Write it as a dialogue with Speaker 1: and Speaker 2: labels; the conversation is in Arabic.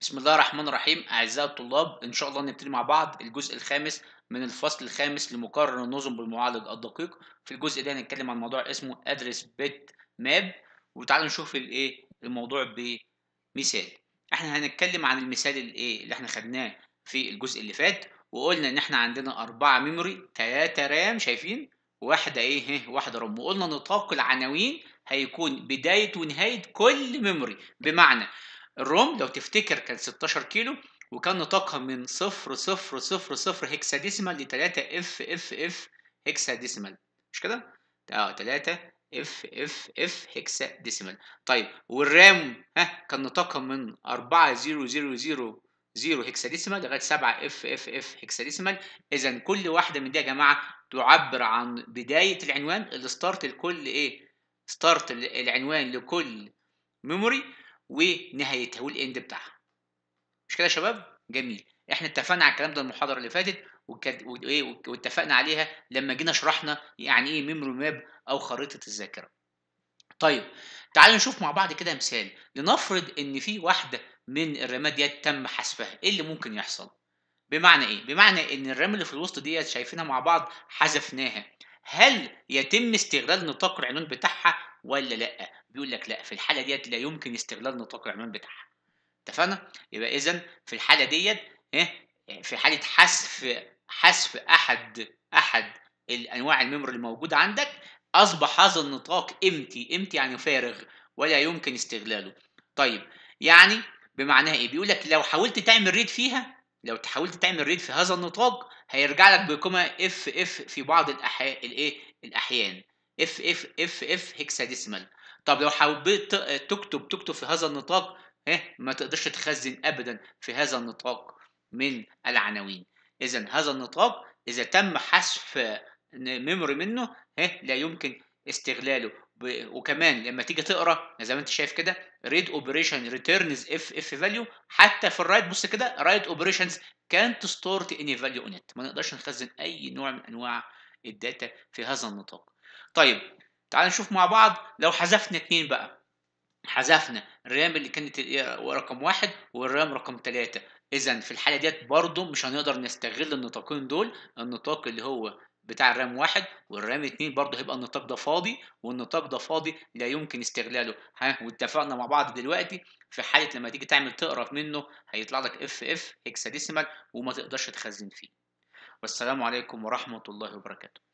Speaker 1: بسم الله الرحمن الرحيم أعزائي الطلاب إن شاء الله نبتدي مع بعض الجزء الخامس من الفصل الخامس لمقرر النظم بالمعالج الدقيق في الجزء ده هنتكلم عن موضوع اسمه أدرس بيت ماب وتعالوا نشوف الإيه الموضوع بمثال إحنا هنتكلم عن المثال الإيه اللي إحنا خدناه في الجزء اللي فات وقلنا إن إحنا عندنا أربعة ميموري تلاتة رام شايفين واحدة إيه واحدة رام وقلنا نطاق العناوين هيكون بداية ونهاية كل ميموري بمعنى الروم لو تفتكر كان 16 كيلو وكان نطاقها من 0 0 0 0 هكساديسيمال ل 3 اف اف اف هيكساديسمال مش كده؟ اه 3 اف اف اف هيكساديسمال طيب والرام ها كان نطاقها من 4 0 0 0 0 هكساديسيمال لغايه 7 اف اف اف هيكساديسمال اذا كل واحده من دي يا جماعه تعبر عن بدايه العنوان الستارت لكل ايه؟ ستارت العنوان لكل ميموري ونهايتها والاند بتاعها مش كده يا شباب جميل احنا اتفقنا على الكلام ده المحاضره اللي فاتت وكد... إيه، واتفقنا عليها لما جينا شرحنا يعني ايه ميموري ماب او خريطه الذاكره طيب تعالوا نشوف مع بعض كده مثال لنفرض ان في واحده من الرامات ديت تم حذفها ايه اللي ممكن يحصل بمعنى ايه بمعنى ان الرام اللي في الوسط ديت شايفينها مع بعض حذفناها هل يتم استغلال نطاق العنوان بتاعها ولا لا بيقول لك لا في الحاله ديت لا يمكن استغلال نطاق العنوان بتاعها اتفقنا يبقى اذا في الحاله ديت ايه في حاله حذف حذف احد احد الانواع الميموري الموجوده عندك اصبح هذا النطاق امتي امتي يعني فارغ ولا يمكن استغلاله طيب يعني بمعناها ايه بيقول لك لو حاولت تعمل ريد فيها لو تحاولت تعمل ريد في هذا النطاق هيرجع لك بكما اف اف في بعض الأحيان الايه الأحيان اف اف اف اف هكساديسمال طب لو حبيت تكتب تكتب في هذا النطاق ها إيه؟ ما تقدرش تخزن أبدا في هذا النطاق من العناوين إذا هذا النطاق إذا تم حذف ميموري منه ها إيه؟ لا يمكن استغلاله ب... وكمان لما تيجي تقرا يعني زي ما انت شايف كده ريد اوبريشن ريتيرنز اف اف فاليو حتى في الرايت بص كده رايت اوبريشنز كانت ستورت اني فاليو اون ما نقدرش نخزن اي نوع من انواع الداتا في هذا النطاق طيب تعال نشوف مع بعض لو حذفنا اثنين بقى حذفنا الرام اللي كانت رقم واحد والرام رقم ثلاثة اذا في الحاله ديت برضو مش هنقدر نستغل النطاقين دول النطاق اللي هو بتاع الرام واحد والرام اتنين برضه هيبقى النطاق ده فاضي والنطاق ده فاضي لا يمكن استغلاله ها واتفقنا مع بعض دلوقتي في حاله لما تيجي تعمل تقرا منه هيطلع لك اف اف هيكساديسيمال وما تقدرش تخزن فيه والسلام عليكم ورحمه الله وبركاته